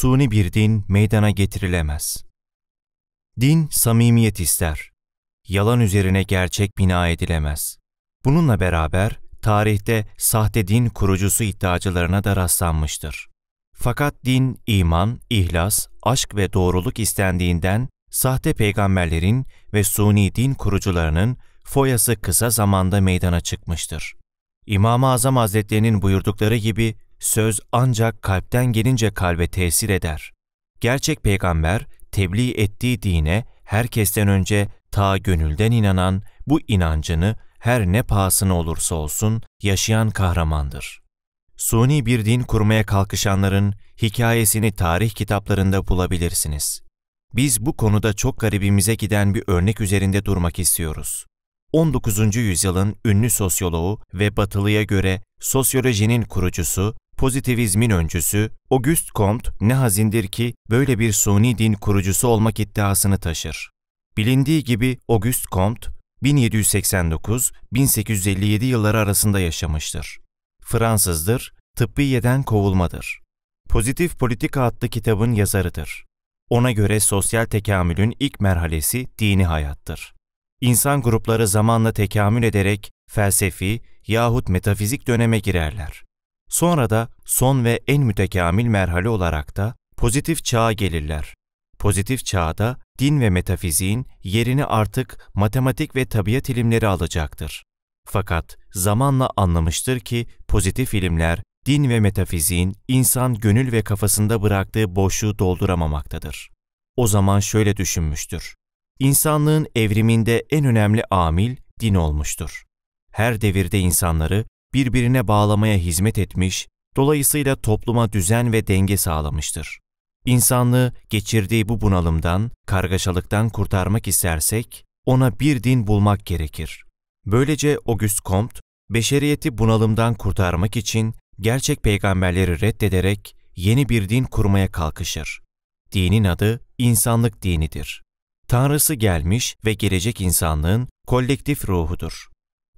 suni bir din meydana getirilemez. Din samimiyet ister. Yalan üzerine gerçek bina edilemez. Bununla beraber tarihte sahte din kurucusu iddiacılarına da rastlanmıştır. Fakat din, iman, ihlas, aşk ve doğruluk istendiğinden sahte peygamberlerin ve suni din kurucularının foyası kısa zamanda meydana çıkmıştır. İmam-ı Azam Hazretlerinin buyurdukları gibi söz ancak kalpten gelince kalbe tesir eder. Gerçek peygamber tebliğ ettiği dine herkesten önce ta gönülden inanan, bu inancını her ne pahasına olursa olsun yaşayan kahramandır. Suni bir din kurmaya kalkışanların hikayesini tarih kitaplarında bulabilirsiniz. Biz bu konuda çok garibimize giden bir örnek üzerinde durmak istiyoruz. 19. yüzyılın ünlü sosyoloğu ve batılıya göre sosyolojinin kurucusu pozitivizmin öncüsü, Auguste Comte ne hazindir ki böyle bir suni din kurucusu olmak iddiasını taşır. Bilindiği gibi Auguste Comte, 1789-1857 yılları arasında yaşamıştır. Fransızdır, tıbbiyeden kovulmadır. Pozitif Politika adlı kitabın yazarıdır. Ona göre sosyal tekamülün ilk merhalesi dini hayattır. İnsan grupları zamanla tekamül ederek felsefi yahut metafizik döneme girerler. Sonra da son ve en mütekamil merhale olarak da pozitif çağa gelirler. Pozitif çağda din ve metafiziğin yerini artık matematik ve tabiat ilimleri alacaktır. Fakat zamanla anlamıştır ki pozitif ilimler din ve metafiziğin insan gönül ve kafasında bıraktığı boşluğu dolduramamaktadır. O zaman şöyle düşünmüştür. İnsanlığın evriminde en önemli amil din olmuştur. Her devirde insanları birbirine bağlamaya hizmet etmiş, dolayısıyla topluma düzen ve denge sağlamıştır. İnsanlığı geçirdiği bu bunalımdan, kargaşalıktan kurtarmak istersek, ona bir din bulmak gerekir. Böylece Auguste Comte, beşeriyeti bunalımdan kurtarmak için gerçek peygamberleri reddederek yeni bir din kurmaya kalkışır. Dinin adı insanlık dinidir. Tanrısı gelmiş ve gelecek insanlığın kolektif ruhudur.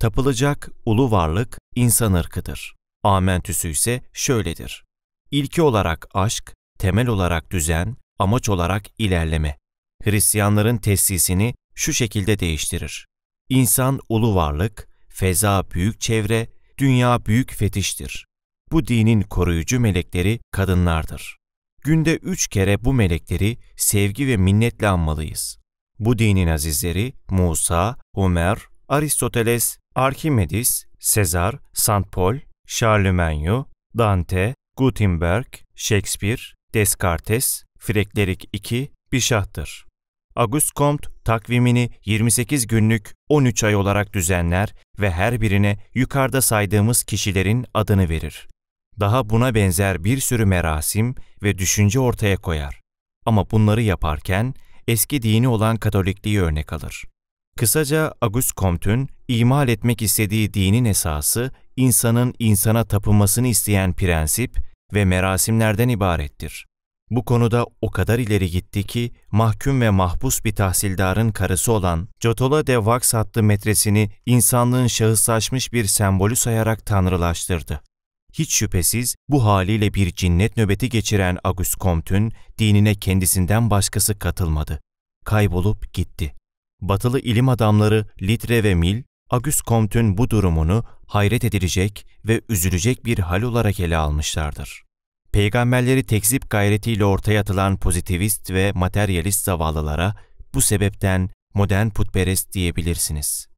Tapılacak ulu varlık insan ırkıdır. Amentüsü ise şöyledir. İlki olarak aşk, temel olarak düzen, amaç olarak ilerleme. Hristiyanların tesisini şu şekilde değiştirir. İnsan ulu varlık, feza büyük çevre, dünya büyük fetiştir. Bu dinin koruyucu melekleri kadınlardır. Günde üç kere bu melekleri sevgi ve minnetle anmalıyız. Bu dinin azizleri Musa, Ömer, Aristoteles, Archimedes, Sezar, Saint Paul, Charlemagne, Dante, Gutenberg, Shakespeare, Descartes, Freklerik II, Bişah'tır. Auguste Comte takvimini 28 günlük 13 ay olarak düzenler ve her birine yukarıda saydığımız kişilerin adını verir. Daha buna benzer bir sürü merasim ve düşünce ortaya koyar. Ama bunları yaparken eski dini olan Katolikliği örnek alır. Kısaca Auguste Comte'ün imal etmek istediği dinin esası, insanın insana tapınmasını isteyen prensip ve merasimlerden ibarettir. Bu konuda o kadar ileri gitti ki mahkum ve mahpus bir tahsildarın karısı olan Cotola de Vax adlı metresini insanlığın şahıslaşmış bir sembolü sayarak tanrılaştırdı. Hiç şüphesiz bu haliyle bir cinnet nöbeti geçiren Auguste Comte'ün dinine kendisinden başkası katılmadı. Kaybolup gitti batılı ilim adamları Litre ve mil, Agüs-Comte'ün bu durumunu hayret edilecek ve üzülecek bir hal olarak ele almışlardır. Peygamberleri tekzip gayretiyle ortaya atılan pozitivist ve materyalist zavallılara bu sebepten modern putperest diyebilirsiniz.''